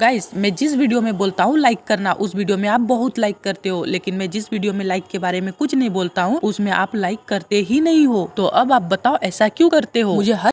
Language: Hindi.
गाइस मैं जिस वीडियो में बोलता हूँ लाइक करना उस वीडियो में आप बहुत लाइक करते हो लेकिन मैं जिस वीडियो में लाइक के बारे में कुछ नहीं बोलता हूँ उसमें आप लाइक करते ही नहीं हो तो अब आप बताओ ऐसा क्यों करते हो मुझे हर